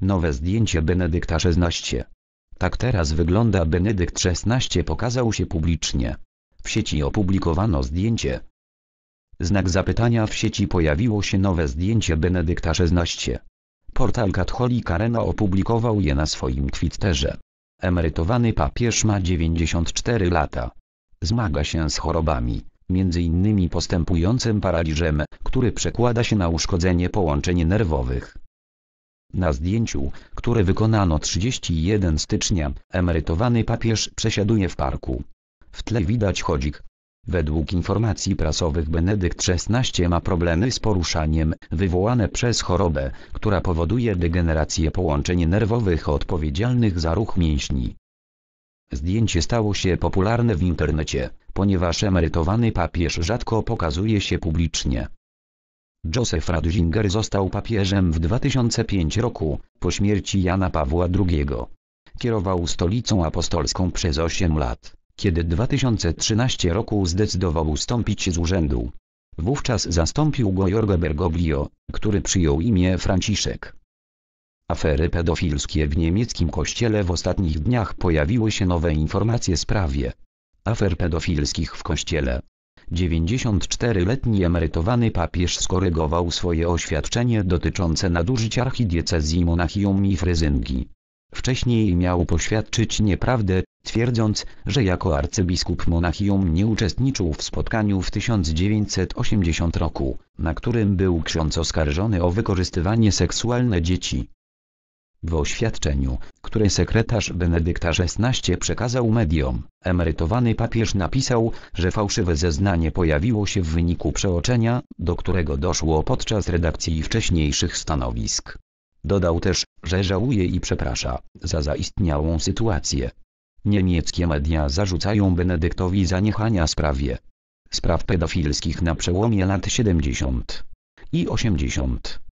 Nowe zdjęcie Benedykta XVI. Tak teraz wygląda Benedykt XVI pokazał się publicznie. W sieci opublikowano zdjęcie. Znak zapytania w sieci pojawiło się nowe zdjęcie Benedykta XVI. Portal Katholik Arena opublikował je na swoim Twitterze. Emerytowany papież ma 94 lata. Zmaga się z chorobami, m.in. postępującym paraliżem, który przekłada się na uszkodzenie połączeń nerwowych. Na zdjęciu, które wykonano 31 stycznia, emerytowany papież przesiaduje w parku. W tle widać chodzik. Według informacji prasowych Benedykt XVI ma problemy z poruszaniem, wywołane przez chorobę, która powoduje degenerację połączeń nerwowych odpowiedzialnych za ruch mięśni. Zdjęcie stało się popularne w internecie, ponieważ emerytowany papież rzadko pokazuje się publicznie. Josef Ratzinger został papieżem w 2005 roku, po śmierci Jana Pawła II. Kierował stolicą apostolską przez 8 lat, kiedy 2013 roku zdecydował ustąpić z urzędu. Wówczas zastąpił go Jorge Bergoglio, który przyjął imię Franciszek. Afery pedofilskie w niemieckim kościele w ostatnich dniach pojawiły się nowe informacje w sprawie afer pedofilskich w kościele, 94-letni emerytowany papież skorygował swoje oświadczenie dotyczące nadużyć archidiecezji Monachium i Fryzyngi. Wcześniej miał poświadczyć nieprawdę, twierdząc, że jako arcybiskup Monachium nie uczestniczył w spotkaniu w 1980 roku, na którym był ksiądz oskarżony o wykorzystywanie seksualne dzieci. W oświadczeniu, które sekretarz Benedykta XVI przekazał mediom, emerytowany papież napisał, że fałszywe zeznanie pojawiło się w wyniku przeoczenia, do którego doszło podczas redakcji wcześniejszych stanowisk. Dodał też, że żałuje i przeprasza za zaistniałą sytuację. Niemieckie media zarzucają Benedyktowi zaniechania sprawie spraw pedofilskich na przełomie lat 70 i 80.